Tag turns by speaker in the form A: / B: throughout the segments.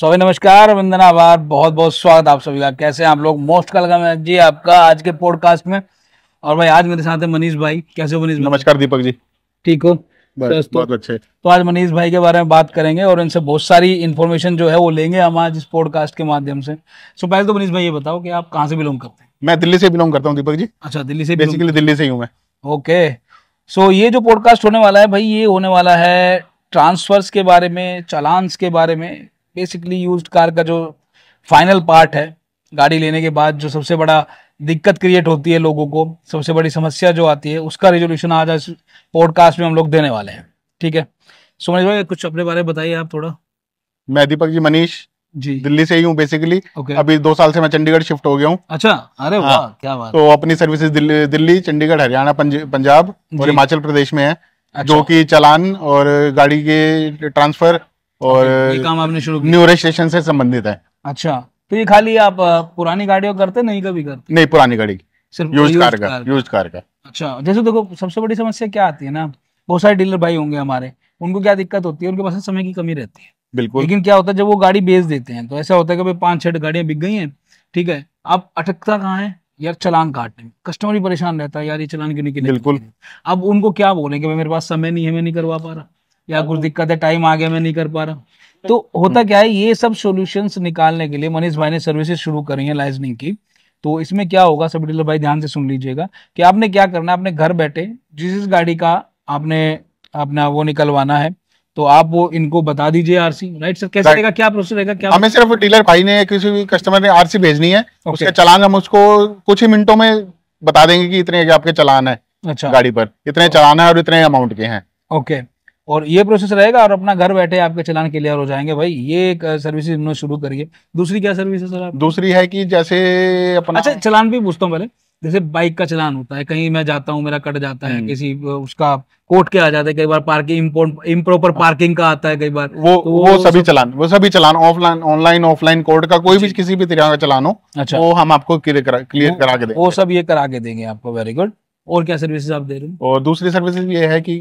A: सभी नमस्कार वंदना आभार बहुत बहुत स्वागत आप सभी का कैसे हैं आप लोग मोस्ट का जी आपका आज के पॉडकास्ट में और भाई आज मेरे साथ है मनीष भाई कैसे हो मनीष नमस्कार दीपक जी ठीक हो तो- बहुत अच्छे तो आज मनीष भाई के बारे में बात करेंगे और इनसे बहुत सारी इन्फॉर्मेशन जो है वो लेंगे हम आज इस पॉडकास्ट के माध्यम से सो पहले तो मनीष भाई ये बताओ कि आप कहाँ से बिलोंग करते हैं मैं दिल्ली से बिलोंग करता हूँ दीपक जी अच्छा दिल्ली से बेसिकली दिल्ली से ही हूँ मैं ओके सो ये जो पॉडकास्ट होने वाला है भाई ये होने वाला है ट्रांसफर्स के बारे में चालान्स के बारे में बेसिकली यूज्ड कार का जो फाइनल पार्ट है गाड़ी लेने के बाद जो सबसे बड़ा दिक्कत क्रिएट होती है लोगों को सबसे बड़ी समस्या जो आती है उसका रेजोल्यूशन आज आज पॉडकास्ट में हम लोग देने वाले हैं ठीक है सुमेश भाई कुछ अपने बारे में बताइए आप थोड़ा मैं दीपक
B: जी मनीष जी दिल्ली से ही हूँ बेसिकली okay. अभी दो साल से मैं चंडीगढ़ शिफ्ट हो गया हूँ अच्छा
A: अरे हाँ। वाह क्या बात तो
B: अपनी सर्विसेज दिल्ली, दिल्ली चंडीगढ़ हरियाणा पंजाब और हिमाचल प्रदेश में है अच्छा। जो कि चलान और गाड़ी के ट्रांसफर और ये काम
A: आपने शुरू न्यू
B: रजिस्ट्रेशन से संबंधित है
A: अच्छा तो ये खाली आप पुरानी गाड़ियों करते नहीं कभी करते
B: नहीं पुरानी गाड़ी सिर्फ यूज कार का यूज कार का
A: अच्छा जैसे देखो सबसे बड़ी समस्या क्या आती है ना बहुत सारे डीलर भाई होंगे हमारे उनको क्या दिक्कत होती है उनके पास समय की कमी रहती है बिल्कुल लेकिन क्या होता है जब वो गाड़ी बेच देते हैं तो ऐसा होता है कि भाई पांच छह गाड़ियां बिक गई हैं ठीक है अब अटकता कहाँ है यार चलान काटने में कस्टमर भी परेशान रहता है यार ये चलान क्यों नहीं बिल्कुल अब उनको क्या बोलेंगे मेरे पास समय नहीं है मैं नहीं करवा पा रहा या कुछ दिक्कत है टाइम आगे मैं नहीं कर पा रहा तो हम्म। होता क्या है ये सब सॉल्यूशंस निकालने के लिए मनीष भाई ने सर्विसेज शुरू करी है लाइजनिंग की तो इसमें क्या होगा सब डीलर भाई ध्यान से सुन लीजिएगा कि आपने क्या करना है आपने घर बैठे जिस जिस गाड़ी का आपने अपना वो निकलवाना है तो आप वो इनको बता दीजिए आरसी राइट सर कैसे रहेगा क्या प्रोसेस रहेगा क्या हमें
B: सिर्फ डीलर भाई ने किसी भी कस्टमर ने आरसी भेजनी है okay. उसका चलान हम उसको कुछ ही मिनटों में बता देंगे कि इतने आपके चलान है अच्छा गाड़ी पर इतने चलान है और इतने अमाउंट के हैं
A: ओके okay. और ये प्रोसेस रहेगा और अपना घर बैठे आपके चलान क्लियर हो जाएंगे भाई ये एक सर्विस शुरू करिए दूसरी क्या सर्विस है सर आप दूसरी है कि जैसे अपना अच्छा चलान भी पूछता हूँ पहले जैसे बाइक का चलान होता है कहीं मैं जाता हूँ मेरा कट जाता है हम्म। किसी उसका कोर्ट के आ जाता है कई बार पार्किंग इम्प्रोपर पार्किंग का आता है कई बार वो तो वो, वो सभी सब... चलान
B: वो सभी challan offline online offline court का कोई भी किसी भी तरह का चलान हो अच्छा वो हम आपको क्लियर करा, क्लियर करा के देंगे वो सब ये करा के देंगे आपको वेरी गुड
A: और क्या सर्विसेज आप दे रहे
B: हैं और दूसरी सर्विसेज ये है की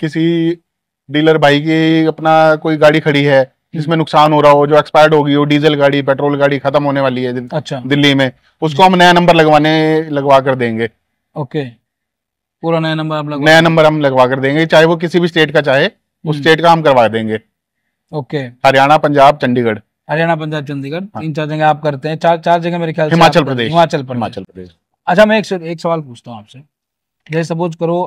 B: किसी डीलर भाई की अपना कोई गाड़ी खड़ी है हम्म। जिसमें नुकसान हो रहा हो जो एक्सपायर्ड होगी वो डीजल गाड़ी पेट्रोल गाड़ी खत्म होने वाली है अच्छा दिल्ली में उसको हम नया नंबर लगवाने लगवा कर देंगे
A: ओके पूरा नया नंबर आप नया नंबर
B: हम लगवा कर देंगे चाहे वो किसी भी स्टेट का चाहे उस स्टेट हम्म। का हम करवा देंगे ओके हरियाणा पंजाब चंडीगढ़
A: हरियाणा पंजाब चंडीगढ़ हाँ। इन चार जगह आप करते हैं चार चार जगह मेरे ख्याल हिमाचल प्रदेश हिमाचल प्रदेश अच्छा मैं एक एक सवाल पूछता हूँ आपसे जैसे सपोज करो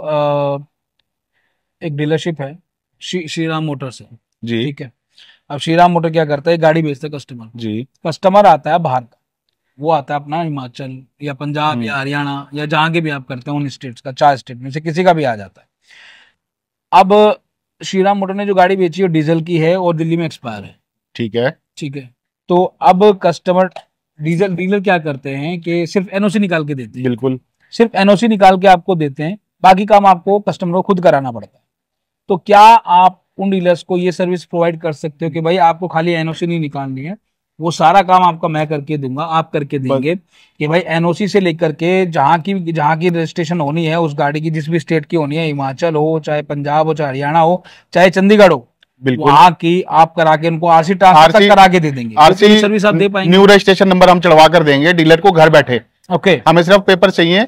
A: एक डीलरशिप है श्री श्री राम मोटर्स है जी ठीक है अब श्री राम मोटर क्या करता है गाड़ी बेचते है कस्टमर जी कस्टमर आता है बाहर का वो आता है अपना हिमाचल या पंजाब हम्म। या हरियाणा या जहाँ के भी आप करते हैं उन स्टेट्स का चार स्टेट में से किसी का भी आ जाता है अब श्री राम मोटर ने जो गाड़ी बेची है डीजल की है और दिल्ली में एक्सपायर है ठीक है ठीक है तो अब कस्टमर डीजल डीलर क्या करते हैं कि सिर्फ एनओसी निकाल के देते हैं बिल्कुल सिर्फ एनओसी निकाल के आपको देते हैं बाकी काम आपको कस्टमर को खुद कराना पड़ता है तो क्या आप उन डीलर्स को ये सर्विस प्रोवाइड कर सकते हो कि भाई आपको खाली एनओसी नहीं निकालनी है वो सारा काम आपका मैं करके दूंगा आप करके देंगे कि भाई एनओसी से लेकर के जहाँ की जहाँ की रजिस्ट्रेशन होनी है उस गाड़ी की जिस भी स्टेट की होनी है हिमाचल हो चाहे पंजाब हो चाहे हरियाणा हो चाहे चंडीगढ़ हो वहाँ की आप करा के उनको आरसी ट्रांसफर करा के दे देंगे आरसी सर्विस आप दे पाएंगे न्यू रजिस्ट्रेशन
B: नंबर हम चढ़वा कर देंगे डीलर को घर बैठे ओके हमें सिर्फ पेपर चाहिए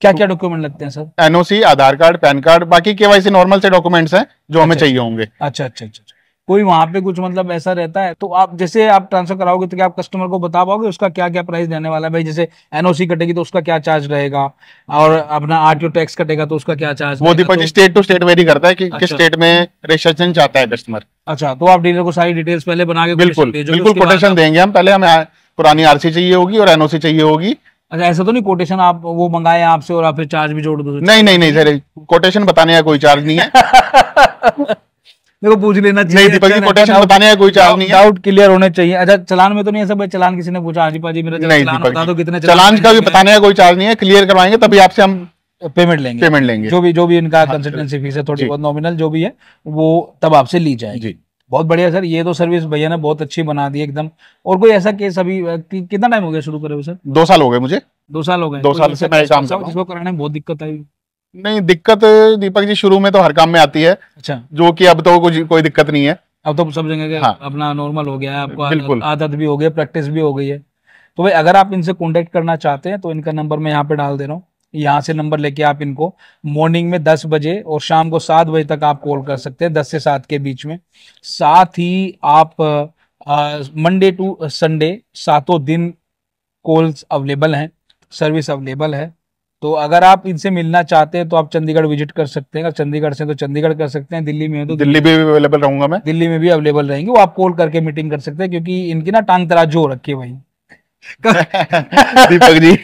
B: क्या क्या डॉक्यूमेंट लगते हैं sir NOC Aadhaar card PAN card बाकी केवाईसी नॉर्मल से डॉक्यूमेंट्स हैं जो हमें अच्छा। चाहिए होंगे
A: अच्छा अच्छा अच्छा, अच्छा। कोई वहां पे कुछ मतलब ऐसा रहता है तो आप जैसे आप ट्रांसफर कराओगे तो क्या आप कस्टमर को बता पाओगे उसका क्या क्या प्राइस देने वाला है भाई जैसे एनओसी कटेगी तो उसका क्या चार्ज रहेगा और अपना आरटीओ टैक्स कटेगा तो उसका क्या चार्ज वो दीपक तो... स्टेट टू स्टेट वेरी करता है कि अच्छा, किस स्टेट में
B: रजिस्ट्रेशन चाहता है कस्टमर
A: अच्छा तो आप डीलर को सारी डिटेल्स पहले बना के बिल्कुल बिल्कुल कोटेशन
B: देंगे हम पहले हमें पुरानी आरसी चाहिए होगी और एनओसी चाहिए होगी अच्छा ऐसा
A: तो नहीं कोटेशन आप वो मंगाए आपसे और आप फिर चार्ज भी जोड़ दो नहीं नहीं नहीं सर कोटेशन बताने का कोई चार्ज नहीं है देखो पूछ लेना चाहिए नहीं नहीं कोटेशन अच्छा, बताने का कोई चार्ज नहीं है डाउट क्लियर होने चाहिए अच्छा चलान में तो नहीं है सब चलान किसी ने पूछा हाजी पाजी मेरा नहीं बता दो कितने चलान का भी बताने का कोई चार्ज नहीं है क्लियर करवाएंगे तभी आपसे हम पेमेंट लेंगे पेमेंट लेंगे जो भी जो भी इनका कंसल्टेंसी हाँ, फीस है थोड़ी बहुत नॉमिनल जो भी है वो तब आपसे ली जाएगी बहुत बढ़िया सर ये तो सर्विस भैया ने बहुत अच्छी बना दी एकदम और कोई ऐसा केस अभी कि, कितना टाइम हो गया शुरू करे हुए सर दो साल हो
B: गए मुझे दो साल हो गए दो साल से मैं काम कराने
A: में बहुत दिक्कत आई नहीं दिक्कत दीपक जी शुरू में
B: तो हर काम में आती है
A: अच्छा जो कि अब
B: तो कुछ कोई दिक्कत नहीं है अब तो सब जगह हाँ। अपना
A: नॉर्मल हो गया है आपको आदत भी हो गई प्रैक्टिस भी हो गई है तो भाई अगर आप इनसे कॉन्टेक्ट करना चाहते हैं तो इनका नंबर मैं यहाँ पे डाल दे रहा हूँ यहाँ से नंबर लेके आप इनको मॉर्निंग में दस बजे और शाम को सात बजे तक आप कॉल कर सकते हैं दस से सात के बीच में साथ ही आप मंडे टू संडे सातों दिन कॉल्स अवेलेबल हैं सर्विस अवेलेबल है तो अगर आप इनसे मिलना चाहते हैं तो आप चंडीगढ़ विजिट कर सकते हैं अगर चंडीगढ़ से तो चंडीगढ़ कर सकते हैं दिल्ली में तो दिल्ली में भी अवेलेबल रहूंगा मैं दिल्ली में भी अवेलेबल रहेंगे वो आप कॉल करके मीटिंग कर सकते हैं क्योंकि इनकी ना टांग तराजू हो रखी है वही दीपक जी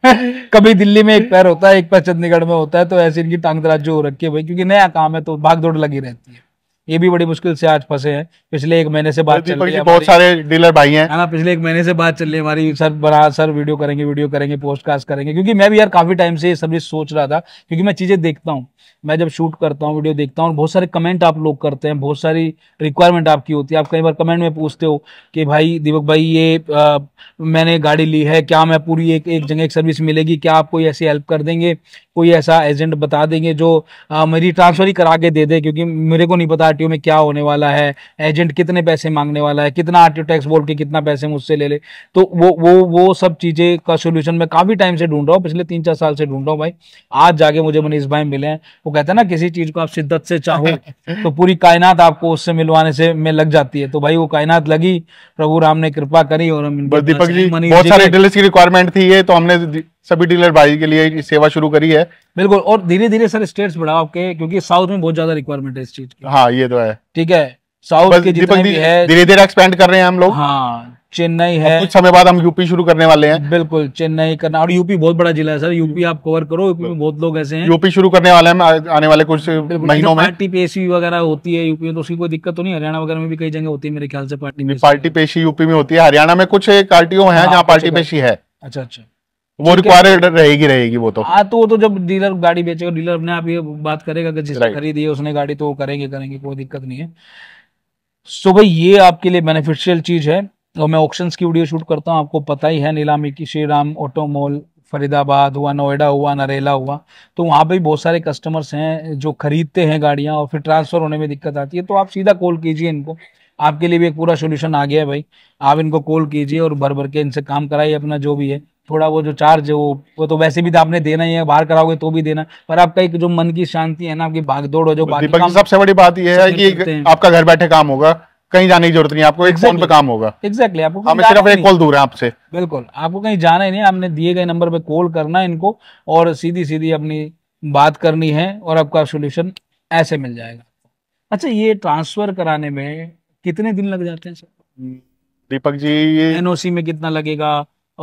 A: कभी दिल्ली में एक पैर होता है एक पैर चंडीगढ़ में होता है तो ऐसे इनकी टांग दराज हो रखी है भाई क्योंकि नया काम है तो भाग दौड़ लगी रहती है ये भी बड़ी मुश्किल से आज फंसे हैं पिछले एक महीने से बात चल रही है बहुत सारे डीलर भाई हैं ना हाँ, पिछले एक महीने से बात चल रही है हमारी सर बना सर वीडियो करेंगे वीडियो करेंगे कास्ट करेंगे क्योंकि मैं भी यार काफी टाइम से ये सब चीज सोच रहा था क्योंकि मैं चीजें देखता हूँ मैं जब शूट करता हूँ वीडियो देखता हूँ बहुत सारे कमेंट आप लोग करते हैं बहुत सारी रिक्वायरमेंट आपकी होती है आप कई बार कमेंट में पूछते हो कि भाई दीपक भाई ये आ, मैंने गाड़ी ली है क्या मैं पूरी एक एक जगह एक सर्विस मिलेगी क्या आप कोई ऐसी हेल्प कर देंगे कोई ऐसा एजेंट बता देंगे जो आ, मेरी ट्रांसफर ही करा के दे दे क्योंकि मेरे को नहीं पता आरटीओ में क्या होने वाला है एजेंट कितने पैसे मांगने वाला है कितना आरटीओ टैक्स बोल के कितना पैसे मुझसे ले ले तो वो वो वो सब चीज़ें का सोल्यूशन मैं काफ़ी टाइम से ढूंढ रहा हूँ पिछले तीन चार साल से ढूंढ रहा हूँ भाई आज जाके मुझे मनीष भाई मिले हैं वो कहते हैं ना किसी चीज़ को आप शिद्दत से चाहो तो पूरी कायनात आपको उससे मिलवाने से में लग जाती है तो भाई वो कायनात लगी प्रभु राम ने कृपा करी और हम दीपक जी बहुत सारे की
B: रिक्वायरमेंट थी ये तो हमने
A: सभी डीलर भाई के लिए सेवा शुरू करी है बिल्कुल और धीरे धीरे सर स्टेट्स बढ़ाओ के क्योंकि साउथ में बहुत ज्यादा रिक्वायरमेंट है इस चीज की हाँ ये तो है ठीक है साउथ के जितने भी है धीरे धीरे एक्सपेंड कर रहे हैं हम लोग हाँ चेन्नई है कुछ समय बाद हम यूपी शुरू करने वाले हैं बिल्कुल चेन्नई करना और यूपी बहुत बड़ा जिला है सर यूपी आप कवर करो यूपी में बहुत लोग ऐसे हैं यूपी
B: शुरू करने वाले हैं आने वाले कुछ महीनों में
A: पार्टी पेशी वगैरह होती है यूपी में तो उसकी कोई दिक्कत तो नहीं हरियाणा वगैरह में भी कई जगह होती है मेरे ख्याल से पार्टी
B: पार्टी पेशी यूपी में होती है हरियाणा में कुछ पार्टियों है हाँ, जहाँ पार्टी पेशी है अच्छा अच्छा वो रिक्वायर्ड रहेगी
A: रहेगी वो तो हाँ तो वो तो जब डीलर गाड़ी बेचेगा डीलर अपने आप ये बात करेगा कि जिसने खरीदी है उसने गाड़ी तो वो करेंगे करेंगे कोई दिक्कत नहीं है सो भाई ये आपके लिए बेनिफिशियल चीज है और मैं ऑप्शन की वीडियो शूट करता हूँ आपको पता ही है नीलामी की श्री राम ऑटो मॉल फरीदाबाद हुआ नोएडा हुआ नरेला हुआ तो वहाँ पे बहुत सारे कस्टमर्स हैं जो खरीदते हैं गाड़ियाँ और फिर ट्रांसफ़र होने में दिक्कत आती है तो आप सीधा कॉल कीजिए इनको आपके लिए भी एक पूरा सोल्यूशन आ गया है भाई आप इनको कॉल कीजिए और भर भर के इनसे काम कराइए अपना जो भी है थोड़ा वो जो चार्ज है वो वो तो वैसे भी तो आपने देना ही है बाहर कराओगे तो भी देना पर आपका एक जो मन की शांति है ना आपकी भागदौड़ हो जो बाकी
B: सबसे बड़ी बात यह है कि आपका घर बैठे काम होगा कहीं जाने की जरूरत नहीं आपको एक फोन पे काम होगा
A: एग्जैक्टली आपको हमें हाँ, सिर्फ एक कॉल दूर है आपसे बिल्कुल आपको कहीं जाना ही नहीं आपने दिए गए नंबर पे कॉल करना इनको और सीधी सीधी अपनी बात करनी है और आपका सोल्यूशन ऐसे मिल जाएगा अच्छा ये ट्रांसफर कराने में कितने दिन लग जाते हैं सर दीपक जी एनओसी में कितना लगेगा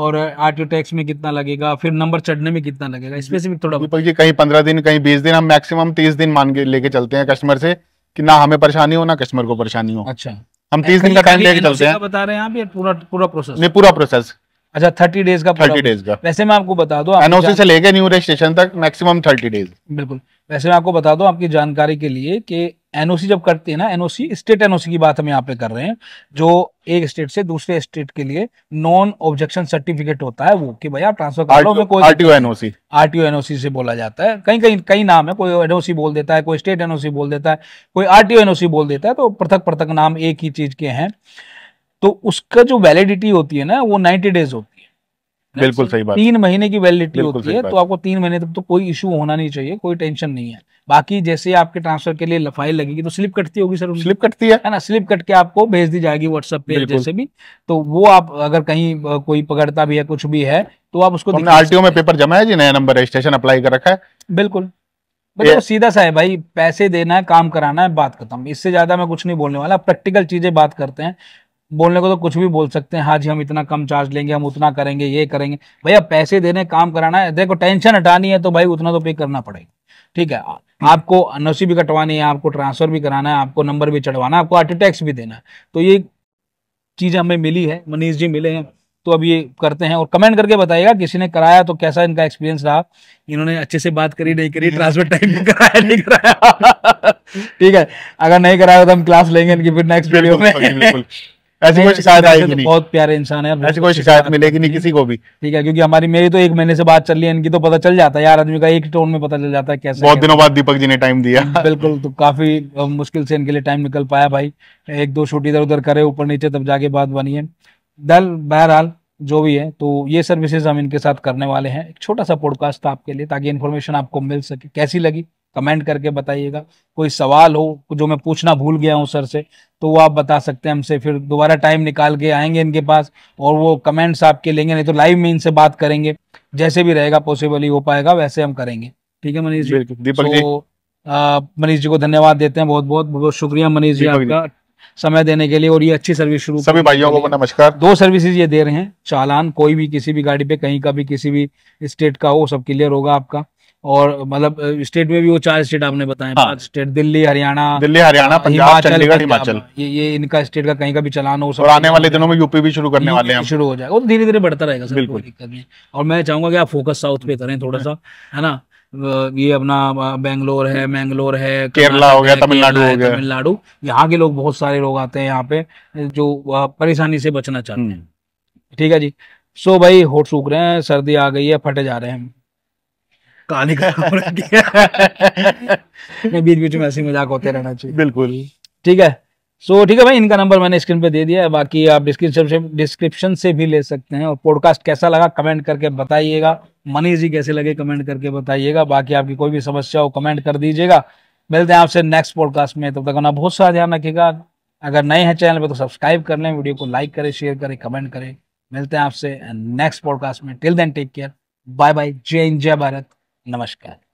A: और आरटीओ टैक्स में कितना लगेगा फिर नंबर चढ़ने में कितना लगेगा स्पेसिफिक
B: थोड़ा जी कहीं पंद्रह दिन कहीं बीस दिन हम मैक्सिमम तीस दिन मान के लेके चलते हैं कस्टमर से कि ना हमें परेशानी हो ना कस्टमर को परेशानी हो अच्छा हम तीस दिन का टाइम लेके चलते हैं
A: बता रहे हैं पूरा पूरा प्रोसेस नहीं पूरा प्रोसेस
B: अच्छा थर्टी डेज का थर्टी डेज का
A: वैसे मैं आपको बता दो एनओसी से लेके
B: न्यू रजिस्ट्रेशन तक मैक्सिमम थर्टी डेज
A: बिल्कुल वैसे मैं आपको बता दो आपकी जानकारी के लिए कि एनओसी जब करते हैं ना एनओसी स्टेट एनओसी की बात हम यहाँ पे कर रहे हैं जो एक स्टेट से दूसरे स्टेट के लिए नॉन ऑब्जेक्शन सर्टिफिकेट होता है वो कि भैया ट्रांसफर कर लो में कोई आरटीओ एनओसी आरटीओ एनओसी से बोला जाता है कहीं कहीं कई नाम है कोई एनओसी बोल देता है कोई स्टेट एनओसी बोल देता है कोई आरटीओ एनओसी बोल देता है तो पृथक पृथक नाम एक ही चीज के हैं तो उसका जो वैलिडिटी होती है ना वो नाइन्टी डेज होती है
B: बिल्कुल सही बात तीन
A: महीने की वैलिडिटी होती है तो आपको तीन महीने तक तो कोई इशू होना नहीं चाहिए कोई टेंशन नहीं है बाकी जैसे आपके ट्रांसफर के लिए फाइल लगेगी तो स्लिप कटती होगी सर स्लिप कटती है ना स्लिप कट के आपको भेज दी जाएगी व्हाट्सएप पे जैसे भी तो वो आप अगर कहीं कोई पकड़ता भी है कुछ भी है तो आप उसको आरटीओ में पेपर जमा है जी नया नंबर रजिस्ट्रेशन अप्लाई कर रखा है बिल्कुल तो सीधा सा है भाई पैसे देना है काम कराना है बात खत्म इससे ज्यादा मैं कुछ नहीं बोलने वाला प्रैक्टिकल चीजें बात करते हैं बोलने को तो कुछ भी बोल सकते हैं हाँ जी हम इतना कम चार्ज लेंगे हम उतना करेंगे ये करेंगे भैया पैसे देने काम कराना है देखो टेंशन हटानी है तो भाई उतना तो पे करना पड़ेगा ठीक है हम्म। आपको एनओसी भी कटवानी है आपको ट्रांसफर भी कराना है आपको नंबर भी चढ़वाना है आपको आर्टिटेक्स भी देना है तो ये चीज़ हमें मिली है मनीष जी मिले हैं तो अब ये करते हैं और कमेंट करके बताइएगा किसी ने कराया तो कैसा इनका एक्सपीरियंस रहा इन्होंने अच्छे से बात करी नहीं करी ट्रांसफर टाइम नहीं कराया नहीं कराया ठीक है अगर नहीं कराया तो हम क्लास लेंगे इनकी फिर नेक्स्ट वीडियो में ऐसी कोई शिकायत आएगी तो नहीं बहुत प्यारे इंसान है ऐसी कोई तो शिकायत मिलेगी नहीं किसी को भी ठीक है क्योंकि हमारी मेरी तो एक महीने से बात चल रही है इनकी तो पता चल जाता है यार आदमी का एक टोन में पता चल जाता है कैसे बहुत दिनों बाद
B: दीपक जी ने टाइम दिया
A: बिल्कुल तो काफी मुश्किल से इनके लिए टाइम निकल पाया भाई एक दो शूट इधर उधर करे ऊपर नीचे तब जाके बात बनी है दल बहरहाल जो भी है तो ये सर्विसेज हम इनके साथ करने वाले हैं एक छोटा सा पॉडकास्ट था आपके लिए ताकि इन्फॉर्मेशन आपको मिल सके कैसी लगी कमेंट करके बताइएगा कोई सवाल हो जो मैं पूछना भूल गया हूँ सर से तो वो आप बता सकते हैं हमसे फिर दोबारा टाइम निकाल के आएंगे इनके पास और वो कमेंट्स आपके लेंगे नहीं तो लाइव में इनसे बात करेंगे जैसे भी रहेगा पॉसिबल ही हो पाएगा वैसे हम करेंगे ठीक है मनीष जी तो मनीष जी को धन्यवाद देते हैं बहुत बहुत बहुत शुक्रिया मनीष जी आपका समय देने के लिए और ये अच्छी सर्विस शुरू सभी भाइयों को नमस्कार दो सर्विसेज ये दे रहे हैं चालान कोई भी किसी भी गाड़ी पे कहीं का भी किसी भी स्टेट का हो सब क्लियर होगा आपका और मतलब स्टेट में भी वो चार स्टेट आपने बताए हाँ। पांच स्टेट दिल्ली हरियाणा दिल्ली हरियाणा हाँ, पंजाब चंडीगढ़ हिमाचल ये ये इनका स्टेट का कहीं का भी चलान हो और आने वाले
B: दिनों में यूपी भी शुरू करने वाले हैं शुरू हो जाएगा वो
A: धीरे धीरे बढ़ता रहेगा सर नहीं और मैं चाहूंगा कि आप फोकस साउथ पे करें थोड़ा सा है ना ये अपना बेंगलोर है मैंगलोर है केरला हो गया तमिलनाडु हो गया तमिलनाडु यहाँ के लोग बहुत सारे लोग आते हैं यहाँ पे जो परेशानी से बचना चाहते हैं हम्म। ठीक है जी सो भाई होट सूख रहे हैं सर्दी आ गई है फटे जा रहे हैं कहानी का बीच बीच में ऐसे मजाक होते रहना चाहिए बिल्कुल ठीक है सो so, ठीक है भाई इनका नंबर मैंने स्क्रीन पे दे दिया है बाकी आप डिस्क्रिप्शन से डिस्क्रिप्शन से भी ले सकते हैं और पॉडकास्ट कैसा लगा कमेंट करके बताइएगा मनी जी कैसे लगे कमेंट करके बताइएगा बाकी आपकी कोई भी समस्या हो कमेंट कर दीजिएगा मिलते हैं आपसे नेक्स्ट पॉडकास्ट में तब तो तक अपना बहुत सारा ध्यान रखिएगा अगर नए हैं चैनल पर तो सब्सक्राइब कर लें वीडियो को लाइक करें शेयर करें कमेंट करें मिलते हैं आपसे नेक्स्ट पॉडकास्ट में till then take care bye bye जय इंद जय भारत नमस्कार